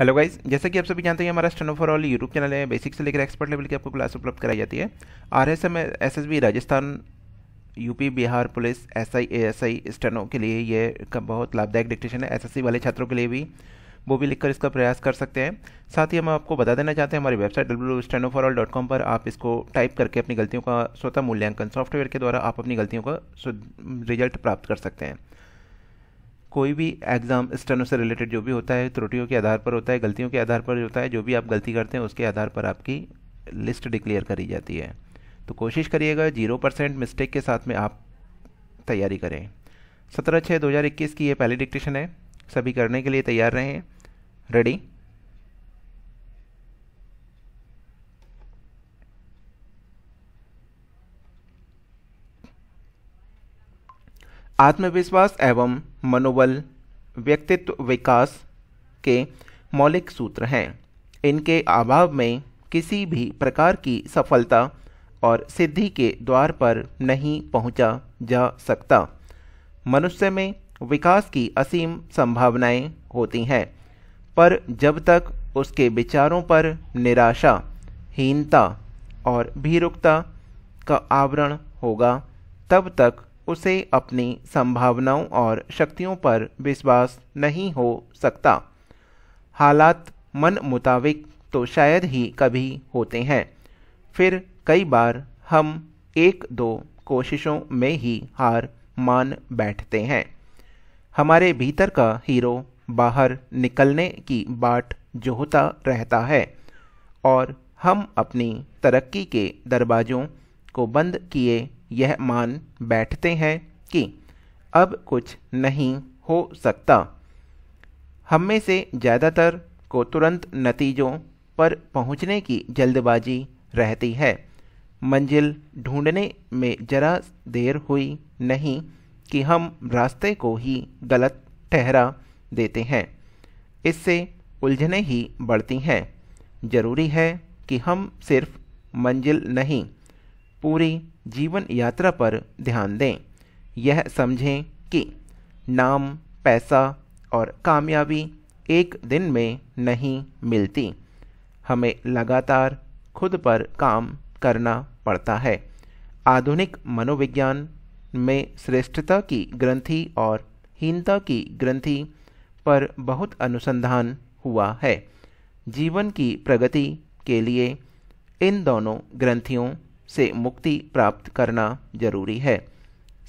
hello guys जैसा कि आप सभी जानते हैं हमारा stun for all YouTube channel है बेसिक से लेकर एक्सपर्ट लेवल की आपको क्लास उपलब्ध कराई जाती है R S M S S B Rajasthan UP Bihar police S I A S I स्टनों के लिए ये बहुत लाभदायक डिक्टेशन है एसएससी वाले छात्रों के लिए भी वो भी लिखकर इसका प्रयास कर सकते हैं साथ ही हम आपको बता देना चाहते हैं हमारी वेबसाइट डब्ल्यू पर आप इसको टाइप करके अपनी गलतियों का स्वतः मूल्यांकन सॉफ्टवेयर के द्वारा आप अपनी गलतियों का रिजल्ट प्राप्त कर सकते हैं कोई भी एग्ज़ाम स्टेनो से रिलेटेड जो भी होता है त्रुटियों के आधार पर होता है गलतियों के आधार पर होता है जो भी आप गलती करते हैं उसके आधार पर आपकी लिस्ट डिक्लेयर करी जाती है तो कोशिश करिएगा जीरो परसेंट मिस्टेक के साथ में आप तैयारी करें सत्रह छः दो हज़ार इक्कीस की ये पहली डिक्टेशन है सभी करने के लिए तैयार रहें रेडी आत्मविश्वास एवं मनोबल व्यक्तित्व विकास के मौलिक सूत्र हैं इनके अभाव में किसी भी प्रकार की सफलता और सिद्धि के द्वार पर नहीं पहुंचा जा सकता मनुष्य में विकास की असीम संभावनाएं होती हैं पर जब तक उसके विचारों पर निराशा हीनता और भीरुकता का आवरण होगा तब तक उसे अपनी संभावनाओं और शक्तियों पर विश्वास नहीं हो सकता हालात मन मुताबिक तो शायद ही कभी होते हैं फिर कई बार हम एक दो कोशिशों में ही हार मान बैठते हैं हमारे भीतर का हीरो बाहर निकलने की बाट जोहता रहता है और हम अपनी तरक्की के दरवाज़ों को बंद किए यह मान बैठते हैं कि अब कुछ नहीं हो सकता हम में से ज़्यादातर को तुरंत नतीजों पर पहुंचने की जल्दबाजी रहती है मंजिल ढूंढने में जरा देर हुई नहीं कि हम रास्ते को ही गलत ठहरा देते हैं इससे उलझने ही बढ़ती हैं ज़रूरी है कि हम सिर्फ मंजिल नहीं पूरी जीवन यात्रा पर ध्यान दें यह समझें कि नाम पैसा और कामयाबी एक दिन में नहीं मिलती हमें लगातार खुद पर काम करना पड़ता है आधुनिक मनोविज्ञान में श्रेष्ठता की ग्रंथि और हीनता की ग्रंथि पर बहुत अनुसंधान हुआ है जीवन की प्रगति के लिए इन दोनों ग्रंथियों से मुक्ति प्राप्त करना जरूरी है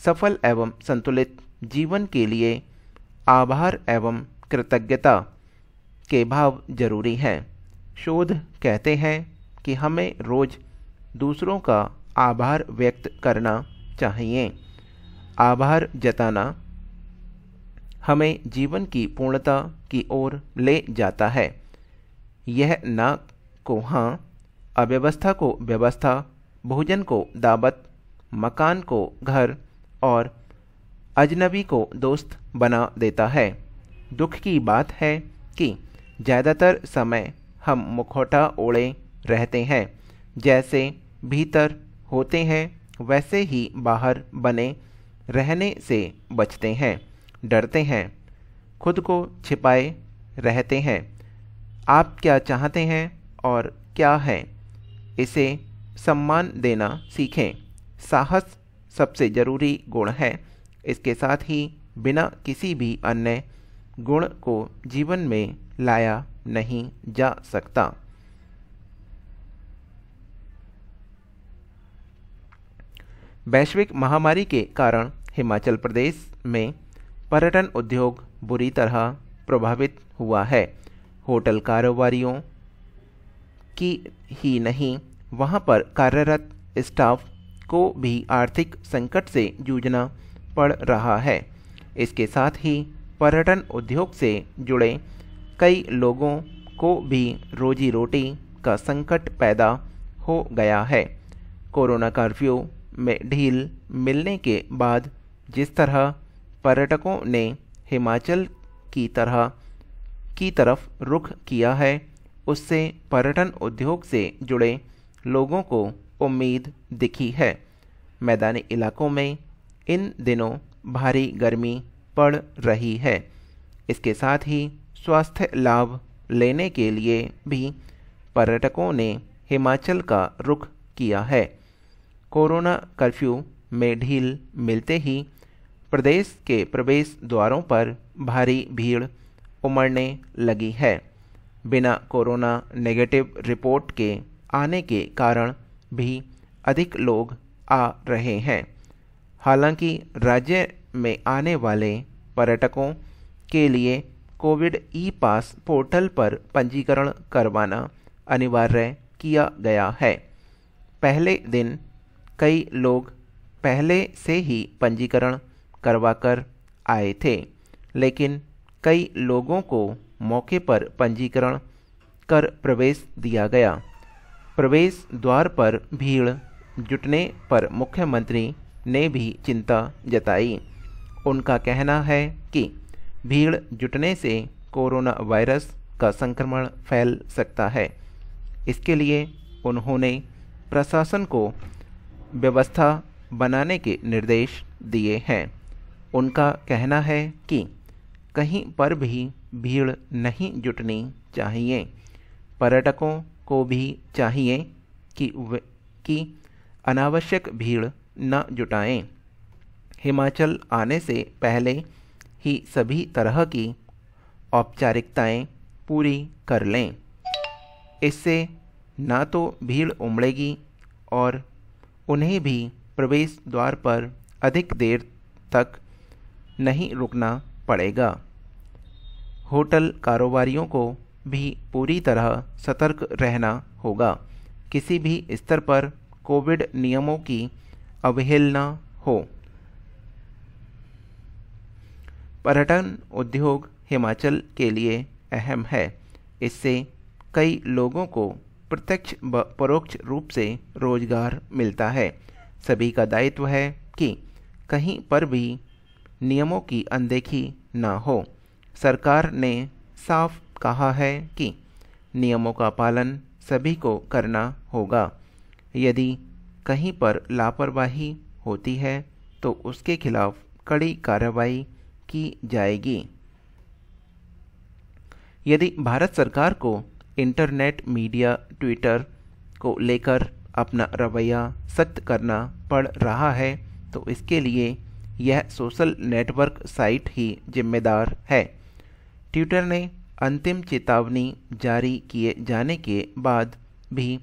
सफल एवं संतुलित जीवन के लिए आभार एवं कृतज्ञता के भाव जरूरी हैं शोध कहते हैं कि हमें रोज़ दूसरों का आभार व्यक्त करना चाहिए आभार जताना हमें जीवन की पूर्णता की ओर ले जाता है यह ना को हाँ अव्यवस्था को व्यवस्था भोजन को दावत मकान को घर और अजनबी को दोस्त बना देता है दुख की बात है कि ज़्यादातर समय हम मुखौटा ओढ़े रहते हैं जैसे भीतर होते हैं वैसे ही बाहर बने रहने से बचते हैं डरते हैं खुद को छिपाए रहते हैं आप क्या चाहते हैं और क्या है इसे सम्मान देना सीखें साहस सबसे ज़रूरी गुण है इसके साथ ही बिना किसी भी अन्य गुण को जीवन में लाया नहीं जा सकता वैश्विक महामारी के कारण हिमाचल प्रदेश में पर्यटन उद्योग बुरी तरह प्रभावित हुआ है होटल कारोबारियों की ही नहीं वहाँ पर कार्यरत स्टाफ को भी आर्थिक संकट से जूझना पड़ रहा है इसके साथ ही पर्यटन उद्योग से जुड़े कई लोगों को भी रोजी रोटी का संकट पैदा हो गया है कोरोना कर्फ्यू में ढील मिलने के बाद जिस तरह पर्यटकों ने हिमाचल की तरह की तरफ रुख किया है उससे पर्यटन उद्योग से जुड़े लोगों को उम्मीद दिखी है मैदानी इलाकों में इन दिनों भारी गर्मी पड़ रही है इसके साथ ही स्वास्थ्य लाभ लेने के लिए भी पर्यटकों ने हिमाचल का रुख किया है कोरोना कर्फ्यू में ढील मिलते ही प्रदेश के प्रवेश द्वारों पर भारी भीड़ उमड़ने लगी है बिना कोरोना नेगेटिव रिपोर्ट के आने के कारण भी अधिक लोग आ रहे हैं हालांकि राज्य में आने वाले पर्यटकों के लिए कोविड ई पास पोर्टल पर पंजीकरण करवाना अनिवार्य किया गया है पहले दिन कई लोग पहले से ही पंजीकरण करवाकर आए थे लेकिन कई लोगों को मौके पर पंजीकरण कर प्रवेश दिया गया प्रवेश द्वार पर भीड़ जुटने पर मुख्यमंत्री ने भी चिंता जताई उनका कहना है कि भीड़ जुटने से कोरोना वायरस का संक्रमण फैल सकता है इसके लिए उन्होंने प्रशासन को व्यवस्था बनाने के निर्देश दिए हैं उनका कहना है कि कहीं पर भी भीड़ नहीं जुटनी चाहिए पर्यटकों को भी चाहिए कि वे कि अनावश्यक भीड़ न जुटाएं हिमाचल आने से पहले ही सभी तरह की औपचारिकताएं पूरी कर लें इससे ना तो भीड़ उमड़ेगी और उन्हें भी प्रवेश द्वार पर अधिक देर तक नहीं रुकना पड़ेगा होटल कारोबारियों को भी पूरी तरह सतर्क रहना होगा किसी भी स्तर पर कोविड नियमों की अवहेलना हो पर्यटन उद्योग हिमाचल के लिए अहम है इससे कई लोगों को प्रत्यक्ष व परोक्ष रूप से रोजगार मिलता है सभी का दायित्व है कि कहीं पर भी नियमों की अनदेखी ना हो सरकार ने साफ कहा है कि नियमों का पालन सभी को करना होगा यदि कहीं पर लापरवाही होती है तो उसके खिलाफ कड़ी कार्रवाई की जाएगी यदि भारत सरकार को इंटरनेट मीडिया ट्विटर को लेकर अपना रवैया सख्त करना पड़ रहा है तो इसके लिए यह सोशल नेटवर्क साइट ही जिम्मेदार है ट्विटर ने अंतिम चेतावनी जारी किए जाने के बाद भी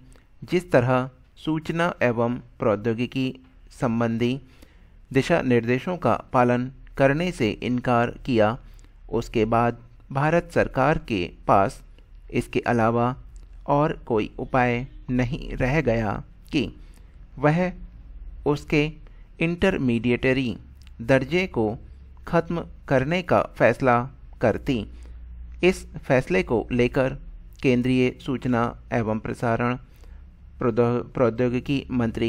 जिस तरह सूचना एवं प्रौद्योगिकी संबंधी दिशा निर्देशों का पालन करने से इनकार किया उसके बाद भारत सरकार के पास इसके अलावा और कोई उपाय नहीं रह गया कि वह उसके इंटरमीडिएटरी दर्जे को ख़त्म करने का फैसला करती इस फैसले को लेकर केंद्रीय सूचना एवं प्रसारण प्रौद्योगिकी मंत्री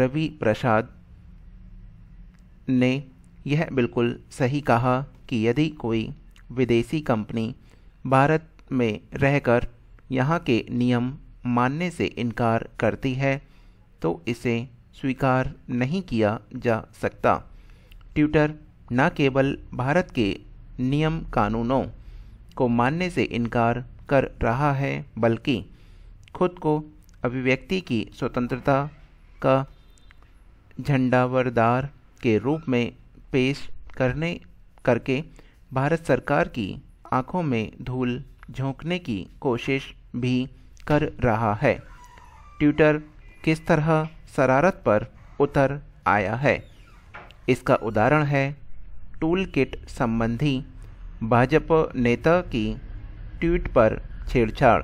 रवि प्रसाद ने यह बिल्कुल सही कहा कि यदि कोई विदेशी कंपनी भारत में रहकर यहाँ के नियम मानने से इनकार करती है तो इसे स्वीकार नहीं किया जा सकता ट्विटर न केवल भारत के नियम कानूनों को मानने से इनकार कर रहा है बल्कि खुद को अभिव्यक्ति की स्वतंत्रता का झंडावरदार के रूप में पेश करने करके भारत सरकार की आंखों में धूल झोंकने की कोशिश भी कर रहा है ट्विटर किस तरह शरारत पर उतर आया है इसका उदाहरण है टूल किट संबंधी भाजपा नेता की ट्वीट पर छेड़छाड़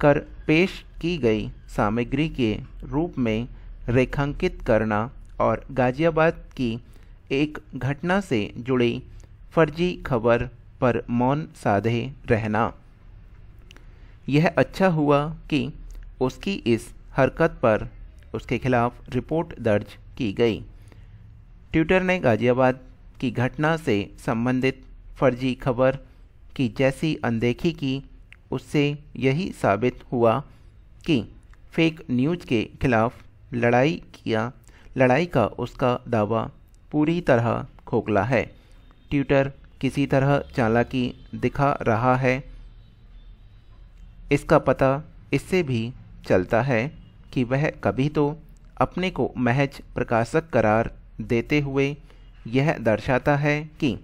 कर पेश की गई सामग्री के रूप में रेखांकित करना और गाजियाबाद की एक घटना से जुड़ी फर्जी खबर पर मौन साधे रहना यह अच्छा हुआ कि उसकी इस हरकत पर उसके खिलाफ रिपोर्ट दर्ज की गई ट्विटर ने गाजियाबाद की घटना से संबंधित फर्जी खबर की जैसी अनदेखी की उससे यही साबित हुआ कि फेक न्यूज के खिलाफ लड़ाई किया लड़ाई का उसका दावा पूरी तरह खोखला है ट्विटर किसी तरह चालाकी दिखा रहा है इसका पता इससे भी चलता है कि वह कभी तो अपने को महज प्रकाशक करार देते हुए यह दर्शाता है कि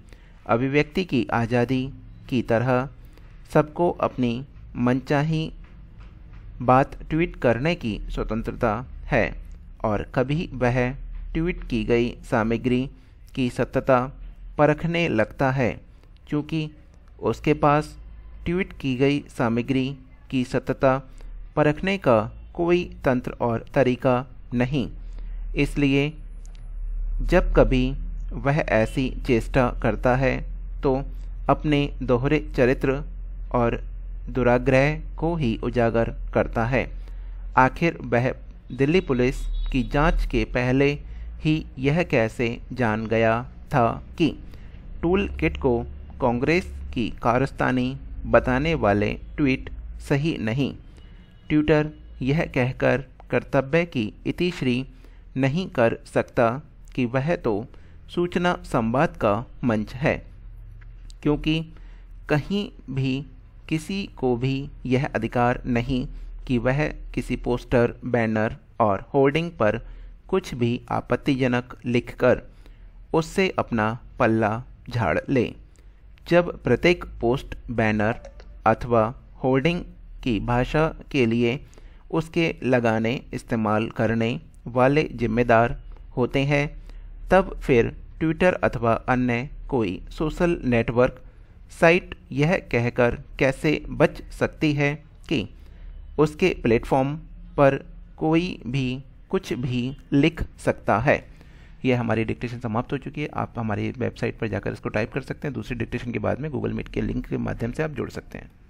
अभिव्यक्ति की आज़ादी की तरह सबको अपनी मनचाही बात ट्वीट करने की स्वतंत्रता है और कभी वह ट्वीट की गई सामग्री की सत्यता परखने लगता है क्योंकि उसके पास ट्वीट की गई सामग्री की सत्यता परखने का कोई तंत्र और तरीका नहीं इसलिए जब कभी वह ऐसी चेष्टा करता है तो अपने दोहरे चरित्र और दुराग्रह को ही उजागर करता है आखिर वह दिल्ली पुलिस की जांच के पहले ही यह कैसे जान गया था कि टूल किट को कांग्रेस की कारस्तानी बताने वाले ट्वीट सही नहीं ट्विटर यह कहकर कर्तव्य की इतिश्री नहीं कर सकता कि वह तो सूचना संवाद का मंच है क्योंकि कहीं भी किसी को भी यह अधिकार नहीं कि वह किसी पोस्टर बैनर और होर्डिंग पर कुछ भी आपत्तिजनक लिखकर उससे अपना पल्ला झाड़ ले जब प्रत्येक पोस्ट बैनर अथवा होर्डिंग की भाषा के लिए उसके लगाने इस्तेमाल करने वाले जिम्मेदार होते हैं तब फिर ट्विटर अथवा अन्य कोई सोशल नेटवर्क साइट यह कहकर कैसे बच सकती है कि उसके प्लेटफॉर्म पर कोई भी कुछ भी लिख सकता है यह हमारी डिक्टेशन समाप्त हो चुकी है आप हमारी वेबसाइट पर जाकर इसको टाइप कर सकते हैं दूसरी डिक्टेशन के बाद में गूगल मीट के लिंक के माध्यम से आप जुड़ सकते हैं